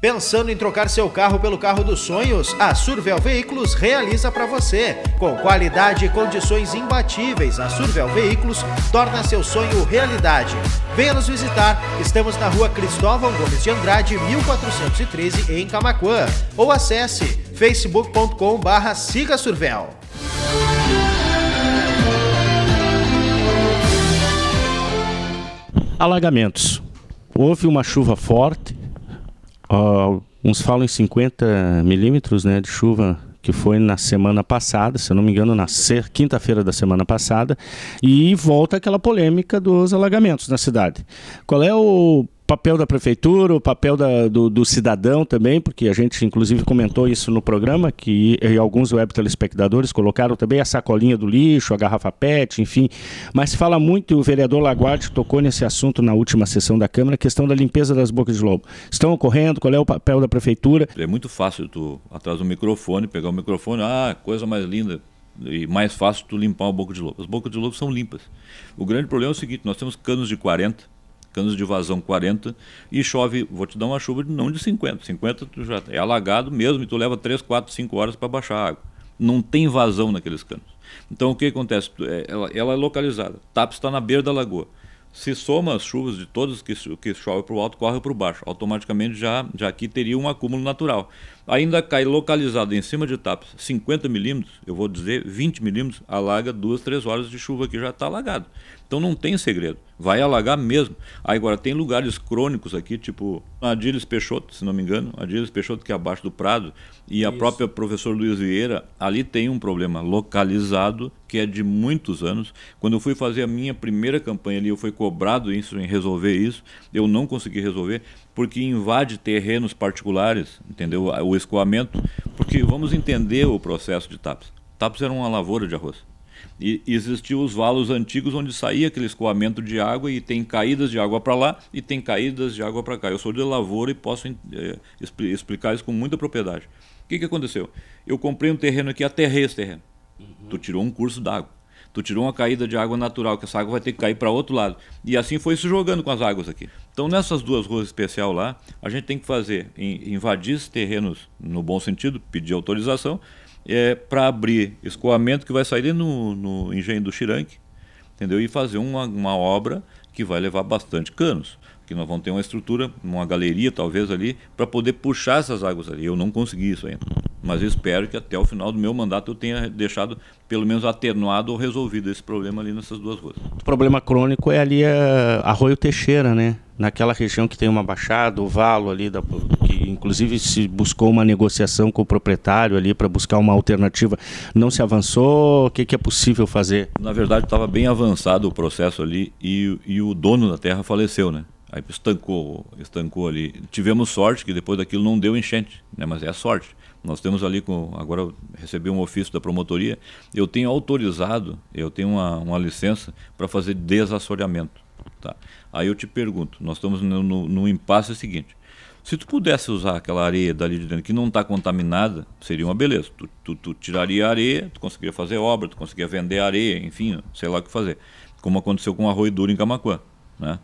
Pensando em trocar seu carro pelo carro dos sonhos? A Survel Veículos realiza para você. Com qualidade e condições imbatíveis, a Survel Veículos torna seu sonho realidade. Venha nos visitar. Estamos na rua Cristóvão Gomes de Andrade, 1413, em Camacuã. Ou acesse facebook.com barra Siga Survel. Alagamentos. Houve uma chuva forte Uh, uns falam em 50 milímetros né, de chuva que foi na semana passada, se eu não me engano, na quinta-feira da semana passada, e volta aquela polêmica dos alagamentos na cidade. Qual é o papel da prefeitura, o papel da, do, do, cidadão também, porque a gente inclusive comentou isso no programa, que alguns web telespectadores colocaram também a sacolinha do lixo, a garrafa PET, enfim. Mas fala muito, o vereador laguarte tocou nesse assunto na última sessão da Câmara, a questão da limpeza das bocas de lobo. Estão ocorrendo? Qual é o papel da prefeitura? É muito fácil tu, atrás do microfone, pegar o microfone, ah, coisa mais linda e mais fácil tu limpar a boca de lobo. As bocas de lobo são limpas. O grande problema é o seguinte, nós temos canos de 40 canos de vazão 40, e chove, vou te dar uma chuva de, não de 50, 50 tu já é alagado mesmo e tu leva 3, 4, 5 horas para baixar a água. Não tem vazão naqueles canos. Então o que acontece? É, ela, ela é localizada. TAPS está na beira da lagoa se soma as chuvas de todos que, que chove para o alto, corre para o baixo. Automaticamente já, já aqui teria um acúmulo natural. Ainda cai localizado em cima de tapas 50 milímetros, eu vou dizer 20 milímetros, alaga duas, três horas de chuva aqui já está alagado. Então não tem segredo, vai alagar mesmo. Aí agora tem lugares crônicos aqui, tipo Adílis Peixoto, se não me engano, Adílis Peixoto que é abaixo do Prado, e a Isso. própria professor Luiz Vieira, ali tem um problema localizado que é de muitos anos. Quando eu fui fazer a minha primeira campanha ali, eu fui cobrado isso, em resolver isso. Eu não consegui resolver, porque invade terrenos particulares, entendeu? O escoamento. Porque vamos entender o processo de TAPS. TAPS era uma lavoura de arroz. E existiam os valos antigos onde saía aquele escoamento de água e tem caídas de água para lá e tem caídas de água para cá. Eu sou de lavoura e posso é, explicar isso com muita propriedade. O que, que aconteceu? Eu comprei um terreno aqui, aterrei esse terreno. Tu tirou um curso d'água. Tu tirou uma caída de água natural, que essa água vai ter que cair para outro lado. E assim foi se jogando com as águas aqui. Então, nessas duas ruas especial lá, a gente tem que fazer, invadir esses terrenos, no bom sentido, pedir autorização, é, para abrir escoamento que vai sair no, no engenho do Xiranque, entendeu? E fazer uma, uma obra que vai levar bastante canos. Que nós vamos ter uma estrutura, uma galeria talvez ali, para poder puxar essas águas ali. Eu não consegui isso ainda. Mas eu espero que até o final do meu mandato eu tenha deixado, pelo menos atenuado ou resolvido esse problema ali nessas duas ruas. O problema crônico é ali a eh, Arroio Teixeira, né? Naquela região que tem uma baixada, o valo ali, da, que inclusive se buscou uma negociação com o proprietário ali para buscar uma alternativa. Não se avançou? O que, que é possível fazer? Na verdade, estava bem avançado o processo ali e, e o dono da terra faleceu, né? Aí estancou, estancou ali. Tivemos sorte que depois daquilo não deu enchente, né? mas é a sorte. Nós temos ali, com, agora recebi um ofício da promotoria, eu tenho autorizado, eu tenho uma, uma licença para fazer desassoreamento. Tá? Aí eu te pergunto, nós estamos no, no, no impasse seguinte, se tu pudesse usar aquela areia dali de dentro que não está contaminada, seria uma beleza. Tu, tu, tu, tiraria a areia, tu conseguiria fazer obra, tu conseguiria vender areia, enfim, sei lá o que fazer. Como aconteceu com a roedura em Camacuã. Né?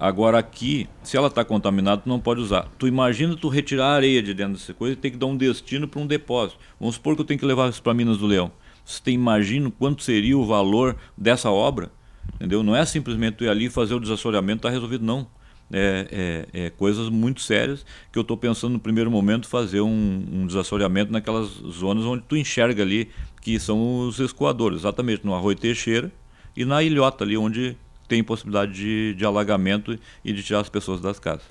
Agora aqui, se ela está contaminada, tu não pode usar. Tu imagina tu retirar a areia de dentro dessa coisa e ter que dar um destino para um depósito. Vamos supor que eu tenho que levar isso para Minas do Leão. Você imagina imagina quanto seria o valor dessa obra? Entendeu? Não é simplesmente ir ali e fazer o desassoreamento, tá resolvido, não. É, é, é, coisas muito sérias que eu estou pensando no primeiro momento fazer um, um desassoreamento naquelas zonas onde tu enxerga ali que são os escoadores, exatamente no Arroio Teixeira e na Ilhota ali onde tem possibilidade de, de alagamento e de tirar as pessoas das casas.